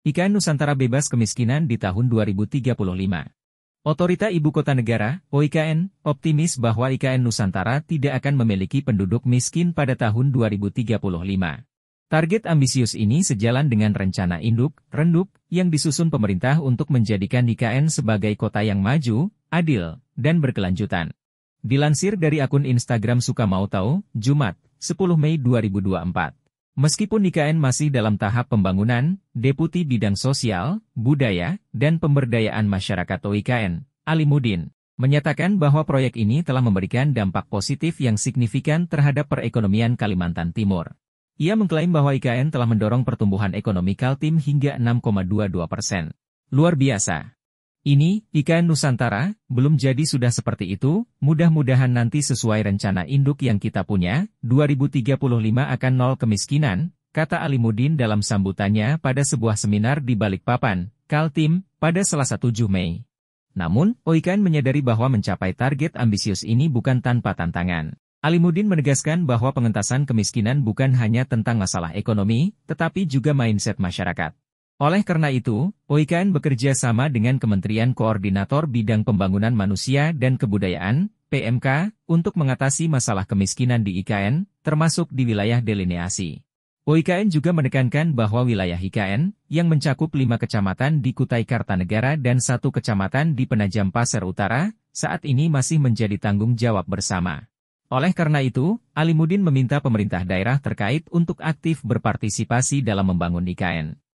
IKN Nusantara Bebas Kemiskinan di tahun 2035. Otorita Ibu Kota Negara, OIKN, optimis bahwa IKN Nusantara tidak akan memiliki penduduk miskin pada tahun 2035. Target ambisius ini sejalan dengan rencana induk, renduk, yang disusun pemerintah untuk menjadikan IKN sebagai kota yang maju, adil, dan berkelanjutan. Dilansir dari akun Instagram Sukamautau, Jumat, 10 Mei 2024. Meskipun IKN masih dalam tahap pembangunan, Deputi Bidang Sosial, Budaya, dan Pemberdayaan Masyarakat OIKN, Ali Mudin, menyatakan bahwa proyek ini telah memberikan dampak positif yang signifikan terhadap perekonomian Kalimantan Timur. Ia mengklaim bahwa IKN telah mendorong pertumbuhan ekonomi Kaltim hingga 6,22 persen. Luar biasa. Ini, ikan Nusantara, belum jadi sudah seperti itu, mudah-mudahan nanti sesuai rencana induk yang kita punya, 2035 akan nol kemiskinan, kata Ali Mudin dalam sambutannya pada sebuah seminar di Balikpapan, Kaltim, pada Selasa 7 Mei. Namun, OIKN menyadari bahwa mencapai target ambisius ini bukan tanpa tantangan. Ali Mudin menegaskan bahwa pengentasan kemiskinan bukan hanya tentang masalah ekonomi, tetapi juga mindset masyarakat. Oleh karena itu, OIKN bekerja sama dengan Kementerian Koordinator Bidang Pembangunan Manusia dan Kebudayaan, PMK, untuk mengatasi masalah kemiskinan di IKN, termasuk di wilayah delineasi. OIKN juga menekankan bahwa wilayah IKN, yang mencakup lima kecamatan di Kutai Kartanegara dan satu kecamatan di Penajam Pasir Utara, saat ini masih menjadi tanggung jawab bersama. Oleh karena itu, Ali Mudin meminta pemerintah daerah terkait untuk aktif berpartisipasi dalam membangun IKN.